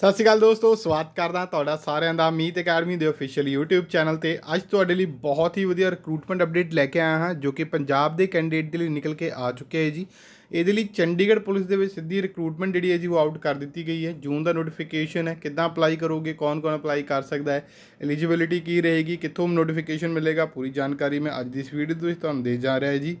ਸਤਿ ਸ਼੍ਰੀ ਅਕਾਲ ਦੋਸਤੋ ਸਵਾਗਤ ਕਰਦਾ ਤੁਹਾਡਾ ਸਾਰਿਆਂ ਦਾ ਮੀਤ ਅਕੈਡਮੀ ਦੇ ਅਫੀਸ਼ੀਅਲ YouTube ਚੈਨਲ ਤੇ ਅੱਜ ਤੁਹਾਡੇ ਲਈ ਬਹੁਤ ਹੀ ਵਧੀਆ ਰਿਕਰੂਟਮੈਂਟ ਅਪਡੇਟ ਲੈ ਕੇ ਆਇਆ ਹਾਂ ਜੋ ਕਿ ਪੰਜਾਬ ਦੇ ਕੈਂਡੀਡੇਟ ਦੇ ਲਈ ਨਿਕਲ ਕੇ ਆ ਚੁੱਕਿਆ ਹੈ ਜੀ ਇਹਦੇ ਲਈ ਚੰਡੀਗੜ੍ਹ ਪੁਲਿਸ ਦੇ ਵਿੱਚ ਸਿੱਧੀ ਰਿਕਰੂਟਮੈਂਟ ਜਿਹੜੀ ਹੈ ਜੀ ਉਹ ਆਊਟ ਕਰ ਦਿੱਤੀ ਗਈ ਹੈ ਜੂਨ ਦਾ ਨੋਟੀਫਿਕੇਸ਼ਨ ਹੈ ਕਿੱਦਾਂ ਅਪਲਾਈ ਕਰੋਗੇ ਕੌਣ-ਕੌਣ ਅਪਲਾਈ ਕਰ ਸਕਦਾ ਹੈ ਐਲੀਜੀਬਿਲਿਟੀ ਕੀ ਰਹੇਗੀ ਕਿੱਥੋਂ ਨੋਟੀਫਿਕੇਸ਼ਨ ਮਿਲੇਗਾ ਪੂਰੀ ਜਾਣਕਾਰੀ ਮੈਂ ਅੱਜ ਦੀ ਇਸ ਵੀਡੀਓ ਦੇ ਵਿੱਚ ਤੁਹਾਨੂੰ ਦੇ ਜਾ ਰਿਹਾ ਹੈ ਜੀ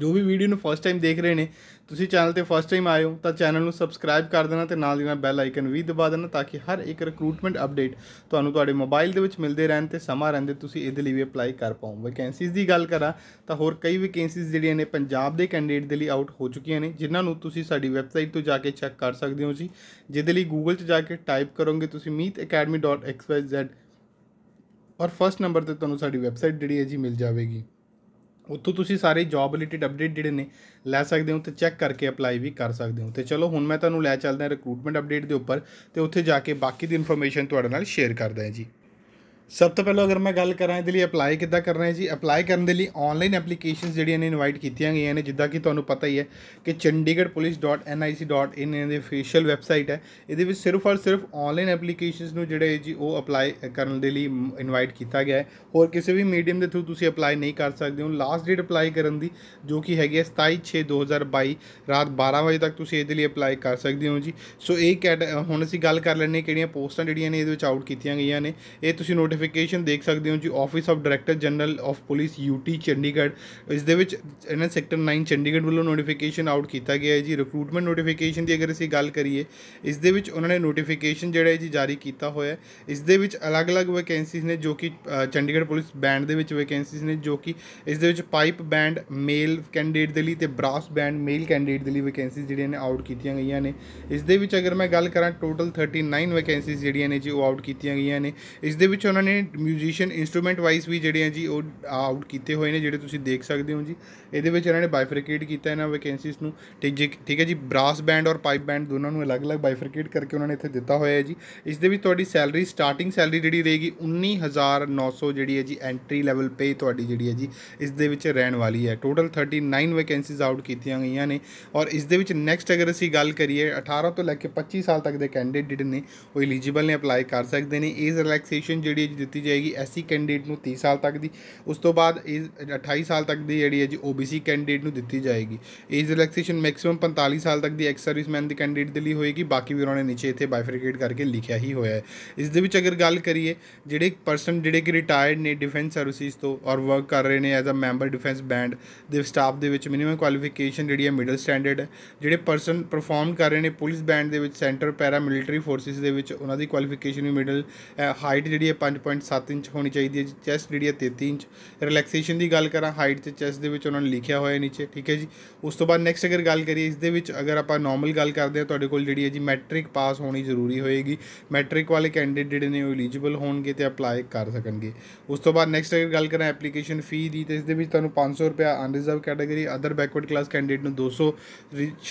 ਜੋ ਵੀ ਵੀਡੀਓ ਨੂੰ ਫਸਟ ਟਾਈਮ ਦੇਖ ਰਹੇ ਨੇ ਤੁਸੀਂ ਚੈਨਲ ਤੇ ਫਸਟ ਟਾਈਮ ਆਏ ਹੋ ਤਾਂ ਚੈਨਲ ਨੂੰ ਸਬਸਕ੍ਰਾਈਬ ਕਰ ਦੇਣਾ ਤੇ ਨਾਲ ਦੀ ਨਾਲ ਬੈਲ ਆਈਕਨ ਵੀ ਦਬਾ ਦੇਣਾ ਤਾਂ ਕਿ ਹਰ ਇੱਕ ਰਿਕਰੂਟਮੈਂਟ ਅਪਡੇਟ ਤੁਹਾਨੂੰ ਤੁਹਾਡੇ ਮੋਬਾਈਲ ਦੇ ਵਿੱਚ ਮਿਲਦੇ ਰਹਿਣ ਤੇ ਸਮਾਂ ਰਹਿੰਦੇ ਤੁਸੀਂ ਇਹਦੇ ਲਈ ਵੀ ਅਪਲਾਈ ਕਰ ਪਾਓ ਵੈਕੈਂਸੀਜ਼ ਦੀ ਗੱਲ ਕਰਾਂ ਤਾਂ ਹੋਰ ਕਈ ਵੈਕੈਂਸੀਜ਼ ਜਿਹੜੀਆਂ ਨੇ ਪੰਜਾਬ ਦੇ ਕੈਂਡੀਡੇਟ ਦੇ ਲਈ ਆਊਟ ਹੋ ਚੁੱਕੀਆਂ ਨੇ ਜਿਨ੍ਹਾਂ ਨੂੰ ਤੁਸੀਂ ਸਾਡੀ ਵੈਬਸਾਈਟ ਤੋਂ ਜਾ ਕੇ ਚੈੱਕ ਕਰ ਸਕਦੇ ਹੋ ਜੀ ਜਿਹਦੇ ਲਈ ਗੂਗਲ 'ਚ ਜਾ ਕੇ ਟਾਈਪ ਕਰੋਗੇ ਤੁਸੀਂ meetacademy.xyz ਔਰ ਫਰਸਟ ਨੰਬਰ ਤੇ ਤੁਹਾਨੂੰ ਸਾਡੀ ਵੈਬਸਾਈਟ ਜਿਹੜੀ ਹੈ ਜੀ ਮਿਲ ਜਾਵੇਗੀ ਉੱਥੋਂ ਤੁਸੀਂ ਸਾਰੇ ਜੌਬ ਰਿਲੇਟਡ ਅਪਡੇਟ ਜਿਹੜੇ ਨੇ ਲੈ ਸਕਦੇ ਹੋ ਤੇ ਚੈੱਕ ਕਰਕੇ ਅਪਲਾਈ ਵੀ ਕਰ ਸਕਦੇ ਹੋ ਤੇ ਚਲੋ ਹੁਣ ਮੈਂ ਤੁਹਾਨੂੰ ਲੈ ਚੱਲਦਾ ਰਿਕਰੂਟਮੈਂਟ ਅਪਡੇਟ ਦੇ ਉੱਪਰ ਤੇ ਉੱਥੇ ਜਾ ਕੇ ਬਾਕੀ ਦੀ ਇਨਫੋਰਮੇਸ਼ਨ ਤੁਹਾਡੇ ਨਾਲ ਸ਼ੇਅਰ ਕਰਦਾ ਹਾਂ ਜੀ ਸਭ ਤੋਂ ਪਹਿਲਾਂ ਅਗਰ ਮੈਂ ਗੱਲ ਕਰਾਂ ਇਹਦੇ ਲਈ ਅਪਲਾਈ ਕਿੱਦਾਂ ਕਰਨਾ ਹੈ ਜੀ ਅਪਲਾਈ ਕਰਨ ਦੇ ਲਈ ਆਨਲਾਈਨ ਐਪਲੀਕੇਸ਼ਨਸ ਜਿਹੜੀਆਂ ਨੇ ਇਨਵਾਈਟ ਕੀਤੀਆਂ ਗਈਆਂ ਨੇ ਜਿੱਦਾਂ ਕਿ ਤੁਹਾਨੂੰ ਪਤਾ ਹੀ ਹੈ ਕਿ chandigarhpolice.nic.in ਇਹਦੇ ਅਫੀਸ਼ੀਅਲ ਵੈਬਸਾਈਟ ਹੈ ਇਹਦੇ ਵਿੱਚ ਸਿਰਫ ਔਰ ਸਿਰਫ ਆਨਲਾਈਨ ਐਪਲੀਕੇਸ਼ਨਸ ਨੂੰ ਜਿਹੜੇ ਜੀ ਉਹ ਅਪਲਾਈ ਕਰਨ ਦੇ ਲਈ ਇਨਵਾਈਟ ਕੀਤਾ ਗਿਆ ਹੈ ਹੋਰ ਕਿਸੇ ਵੀ ਮੀਡੀਅਮ ਦੇ ਥਰੂ ਤੁਸੀਂ ਅਪਲਾਈ ਨਹੀਂ ਕਰ ਸਕਦੇ ਹੋ ਲਾਸਟ ਡੇਟ ਅਪਲਾਈ ਕਰਨ ਦੀ ਜੋ ਕਿ ਹੈਗੀ ਹੈ 27/6/2022 ਰਾਤ 12 ਵਜੇ ਤੱਕ ਤੁਸੀਂ ਇਹਦੇ ਲਈ ਅਪਲਾਈ ਕਰ ਸਕਦੇ ਹੋ ਜੀ ਸੋ ਇਹ ਹੁਣ ਅਸੀਂ ਗੱਲ ਕਰ ਲੈਣੇ ਕਿਹੜੀਆਂ ਪੋਸਟਾਂ ਜਿਹੜੀਆਂ ਨੇ ਇਹਦੇ ਵਿੱਚ ਆਊਟ ਕੀਤੀਆਂ ਗਈਆਂ ਨੇ ਇਹ ਤੁਸੀਂ ਨੋਟ ਨੋਟੀਫਿਕੇਸ਼ਨ ਦੇਖ ਸਕਦੇ ਹੋ ਜੀ office of director general of police UT Chandigarh ਇਸ ਦੇ ਵਿੱਚ ਇਹਨਾਂ ਸੈਕਟਰ 9 ਚੰਡੀਗੜ੍ਹ ਵੱਲੋਂ ਨੋਟੀਫਿਕੇਸ਼ਨ ਆਊਟ ਕੀਤਾ ਗਿਆ ਹੈ ਜੀ ਰਿਕਰੂਟਮੈਂਟ ਨੋਟੀਫਿਕੇਸ਼ਨ ਦੀ ਅਗਰ ਅਸੀਂ ਗੱਲ ਕਰੀਏ ਇਸ ਦੇ ਵਿੱਚ ਉਹਨਾਂ ਨੇ ਨੋਟੀਫਿਕੇਸ਼ਨ ਜਿਹੜਾ ਹੈ ਜੀ ਜਾਰੀ ਕੀਤਾ ਹੋਇਆ ਹੈ ਇਸ ਦੇ ਵਿੱਚ ਅਲੱਗ-ਅਲੱਗ ਵੈਕੈਂਸੀਜ਼ ਨੇ ਜੋ ਕਿ ਚੰਡੀਗੜ੍ਹ ਪੁਲਿਸ ਬੈਂਡ ਦੇ ਵਿੱਚ ਵੈਕੈਂਸੀਜ਼ ਨੇ ਜੋ ਕਿ ਇਸ ਦੇ ਵਿੱਚ ਪਾਈਪ ਬੈਂਡ ਮੇਲ ਕੈਂਡੀਡੇਟ ਦੇ ਲਈ ਤੇ ਬ੍ਰਾਸ ਬੈਂਡ ਮੇਲ ਕੈਂਡੀਡੇਟ ਦੇ ਲਈ ਵੈਕੈਂਸੀਜ਼ ਜਿਹੜੀਆਂ ਨੇ ਆਊਟ ਕੀਤੀਆਂ ਗਈਆਂ ਨੇ ਇਸ ਦੇ ਵਿੱਚ ਅਗਰ ਮੈਂ ਗੱਲ ਕਰਾਂ ਟੋਟਲ 39 ਵੈਕੈਂਸੀਜ਼ ਜਿਹੜੀਆਂ ਨੇ ਜੀ ਉਹ ਆਊਟ ਕੀਤੀਆਂ ਗਈਆਂ ਨੇ ਇਸ ਦੇ ਵਿੱਚ ਉਹਨਾਂ ਨੇ 뮤జిਸ਼ੀਅਨ ਇਨਸਟਰੂਮੈਂਟ ਵਾਈਜ਼ ਵੀ ਜਿਹੜੇ ਆ ਜੀ ਉਹ ਆਊਟ ਕੀਤੇ ਹੋਏ ਨੇ ਜਿਹੜੇ ਤੁਸੀਂ ਦੇਖ ਸਕਦੇ ਹੋ ਜੀ ਇਹਦੇ ਵਿੱਚ ਇਹਨਾਂ ਨੇ ਬਾਈਫਰਕੇਟ ਕੀਤਾ ਇਹਨਾਂ ਵੈਕੈਂਸੀਜ਼ ਨੂੰ ਠੀਕ ਜੀ ਠੀਕ ਹੈ ਜੀ ਬ੍ਰਾਸ ਬੈਂਡ ਔਰ ਪਾਈਪ ਬੈਂਡ ਦੋਨਾਂ ਨੂੰ ਅਲੱਗ-ਅਲੱਗ ਬਾਈਫਰਕੇਟ ਕਰਕੇ ਉਹਨਾਂ ਨੇ ਇੱਥੇ ਦਿੱਤਾ ਹੋਇਆ ਹੈ ਜੀ ਇਸ ਦੇ ਵਿੱਚ ਤੁਹਾਡੀ ਸੈਲਰੀ ਸਟਾਰਟਿੰਗ ਸੈਲਰੀ ਜਿਹੜੀ ਰਹੇਗੀ 19900 ਜਿਹੜੀ ਹੈ ਜੀ ਐਂਟਰੀ ਲੈਵਲ ਪੇ ਤੁਹਾਡੀ ਜਿਹੜੀ ਹੈ ਜੀ ਇਸ ਦੇ ਵਿੱਚ ਰਹਿਣ ਵਾਲੀ ਹੈ ਟੋਟਲ 39 ਵੈਕੈਂਸੀਜ਼ ਆਊਟ ਕੀਤੀਆਂ ਗਈਆਂ ਨੇ ਔਰ ਇਸ ਦੇ ਵਿੱਚ ਨੈਕਸਟ ਅਗਰ ਅਸੀਂ ਗੱਲ ਕਰੀਏ 18 ਤੋਂ ਲੈ ਕੇ 25 ਸਾਲ ਤੱਕ ਦੇ ਕੈਂਡੀਡੇਟ ਨੇ ਉਹ ਐਲੀਜੀਬਲ ਨੇ ਅਪਲਾਈ ਕਰ ਸਕਦੇ ਨੇ ਏਜ ਰਿਲੈਕਸੇਸ਼ਨ ਜਿਹੜੀ ਜਿਹੜੀ ਦਿੱਤੀ ਜਾਏਗੀ ਐਸਸੀ ਕੈਂਡੀਡੇਟ ਨੂੰ 30 ਸਾਲ ਤੱਕ ਦੀ ਉਸ ਤੋਂ ਬਾਅਦ 28 ਸਾਲ ਤੱਕ ਦੀ ਜਿਹੜੀ ਹੈ ਜੀ ਓਬੀਸੀ ਕੈਂਡੀਡੇਟ ਨੂੰ ਦਿੱਤੀ ਜਾਏਗੀ ਏਜ ਰਿਲੈਕਸੇਸ਼ਨ ਮੈਕਸਿਮਮ 45 ਸਾਲ ਤੱਕ ਦੀ ਐਕਸ ਸਰਵਿਸਮੈਨ ਦੀ ਕੈਂਡੀਡੇਟ ਦੇ ਲਈ ਹੋਏਗੀ ਬਾਕੀ ਵੀ ਉਹਨਾਂ ਨੇ ਨੀਚੇ ਇੱਥੇ ਬਾਈਫਰਕੇਟ ਕਰਕੇ ਲਿਖਿਆ ਹੀ ਹੋਇਆ ਹੈ ਇਸ ਦੇ ਵਿੱਚ ਅਗਰ ਗੱਲ ਕਰੀਏ ਜਿਹੜੇ ਪਰਸਨ ਜਿਹੜੇ ਕਿ ਰਿਟਾਇਰਡ ਨੇ ਡਿਫੈਂਸ ਸਰਵਿਸਿਜ਼ ਤੋਂ ਔਰ ਵਰਕ ਕਰ ਰਹੇ ਨੇ as a member defence band ਦੇ ਸਟਾਫ ਦੇ ਵਿੱਚ ਮਿਨੀਮਮ ਕੁਆਲੀਫਿਕੇਸ਼ਨ ਜਿਹੜੀ ਹੈ ਮਿਡਲ ਸਟੈਂਡਰਡ ਹੈ ਜਿਹੜੇ ਪਰਸਨ ਪਰਫਾਰਮ ਕਰ ਰਹੇ ਨੇ ਪੁਲਿਸ ਬੈਂਡ ਦੇ ਵਿੱਚ ਸੈਂਟਰ ਪੈਰਾ ਮਿਲਟਰੀ ਫੋਰਸਿਸ ਦੇ ਵਿੱਚ ਉਹਨਾਂ ਦੀ ਕੁਆਲੀਫਿਕੇਸ਼ਨ ਵੀ ਮਿਡਲ ਹਾਈਟ ਜਿਹੜੀ ਹੈ 5 0.7 ਇੰਚ ਹੋਣੀ ਚਾਹੀਦੀ ਹੈ ਜੀ ਚੈਸਟ ਜਿਹੜੀ ਹੈ 33 ਇੰਚ ਰਿਲੈਕਸੇਸ਼ਨ ਦੀ ਗੱਲ ਕਰਾਂ ਹਾਈਟ ਤੇ ਚੈਸਟ ਦੇ ਵਿੱਚ ਉਹਨਾਂ ਨੇ ਲਿਖਿਆ ਹੋਇਆ ਹੈ ਨੀਚੇ ਠੀਕ ਹੈ ਜੀ ਉਸ ਤੋਂ ਬਾਅਦ ਨੈਕਸਟ ਅਗਰ ਗੱਲ ਕਰੀਏ ਇਸ ਦੇ ਵਿੱਚ ਅਗਰ ਆਪਾਂ ਨਾਰਮਲ ਗੱਲ ਕਰਦੇ ਹਾਂ ਤੁਹਾਡੇ ਕੋਲ ਜਿਹੜੀ ਹੈ ਜੀ ਮੈਟ੍ਰਿਕ ਪਾਸ ਹੋਣੀ ਜ਼ਰੂਰੀ ਹੋਏਗੀ ਮੈਟ੍ਰਿਕ ਵਾਲੇ ਕੈਂਡੀਡੇਟ ਜਿਹੜੇ ਨੇ ਉਹ ਐਲੀਜੀਬਲ ਹੋਣਗੇ ਤੇ ਅਪਲਾਈ ਕਰ ਸਕਣਗੇ ਉਸ ਤੋਂ ਬਾਅਦ ਨੈਕਸਟ ਅਗਰ ਗੱਲ ਕਰਾਂ ਐਪਲੀਕੇਸ਼ਨ ਫੀ ਦੀ ਤੇ ਇਸ ਦੇ ਵਿੱਚ ਤੁਹਾਨੂੰ 500 ਰੁਪਿਆ unreserved category other backward class candidate ਨੂੰ 200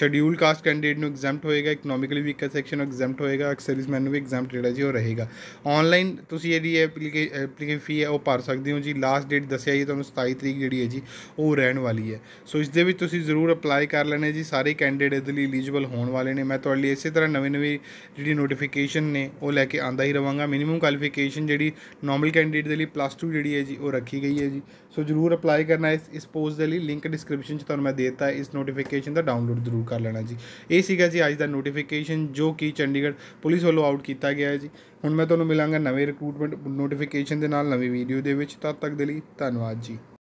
ਸ਼ਡਿਊਲ ਕਾਸਟ ਕੈਂਡੀਡੇਟ ਨੂੰ ਐਗਜ਼ੈਂਪਟ ਹੋਏਗਾ ਇਕਨੋਮਿਕਲੀ ਵੀਕਰ ਸੈਕਸ਼ਨ ਨੂੰ ਹੋਏਗਾ ਐਕਸਰਵਿਸਮੈਨ ਮੈਨੂ ਵੀ ਐਗਜ਼ੈਂਪਟ ਜਿਹੜਾ ਜੀ ਉਹ ਰਹੇਗਾ ਆਨਲਾਈਨ ਤੁਸੀਂ ਇਹਦੀ ਐਪਲੀਕੇਸ਼ਨ ਫੀ ਹੈ ਉਹ ਭਰ ਸਕਦੇ ਹੋ ਜੀ ਲਾਸਟ ਡੇਟ ਦੱਸਿਆ ਜੀ ਤੁਹਾਨੂੰ 27 ਤਰੀਕ ਜਿਹੜੀ ਹੈ ਜੀ ਉਹ ਰਹਿਣ ਵਾਲੀ ਹੈ ਸੋ ਇਸ ਦੇ ਵਿੱਚ ਤੁਸੀਂ ਜ਼ਰੂਰ ਅਪਲਾਈ ਕਰ ਲੈਣੇ ਜੀ ਸਾਰੇ ਕੈਂਡੀਡੇਟ ਇਹਦੇ ਲਈ ਐਲੀਜੀਬਲ ਹੋਣ ਵਾਲੇ ਨੇ ਮੈਂ ਤੁਹਾਡੇ ਲਈ ਇਸੇ ਤਰ੍ਹਾਂ ਨਵੇਂ ਨਵੇਂ ਜਿਹੜੀ ਨੋਟੀਫਿਕੇਸ਼ਨ ਨੇ ਉਹ ਲੈ ਕੇ ਆਂਦਾ ਹੀ ਰਵਾਂਗਾ ਮਿਨੀਮਮ ਕੁਆਲੀਫਿਕੇਸ਼ਨ ਜਿਹੜੀ ਨਾਰਮਲ ਕੈਂਡੀਡੇਟ ਦੇ ਲਈ ਪਲੱਸ 2 ਜਿਹੜੀ ਹੈ ਜੀ ਉਹ ਰੱਖੀ ਗਈ ਹੈ ਜੀ ਸੋ ਜ਼ਰੂਰ ਅਪਲਾਈ ਕਰਨਾ ਇਸ ਇਸ ਪੋਸਟ ਦੇ ਲਈ ਲਿੰਕ ਡਿਸਕ੍ਰਿਪਸ਼ਨ 'ਚ ਤੁਹਾਨੂੰ ਮੈਂ ਦੇਤਾ ਇਸ ਨੋਟੀਫਿਕੇਸ਼ਨ ਦਾ ਡਾਊਨਲੋਡ ਜ਼ਰੂਰ ਕਰ ਲੈਣਾ ਜੀ ਇਹ ਸੀਗਾ ਜੀ ਅੱਜ ਦਾ ਨੋਟੀਫਿਕੇਸ਼ਨ ਜੋ ਕਿ ਚੰਡੀਗੜ੍ਹ ਪੁਲਿਸ ਵੱਲੋਂ ਆਊਟ ਕੀਤਾ ਗਿਆ ਹੈ ਜੀ ਹੁਣ ਮੈਂ ਤੁਹਾਨੂੰ ਮਿਲਾਂਗਾ ਨਵੇਂ ਰਿਕਰੂਟਮੈਂਟ ਨੋਟੀਫਿਕੇਸ਼ਨ ਦੇ ਨਾਲ ਨਵੀਂ ਵੀਡੀਓ ਦੇ ਵਿੱਚ ਤਦ ਤੱਕ ਦੇ ਲਈ ਧੰਨਵਾਦ ਜੀ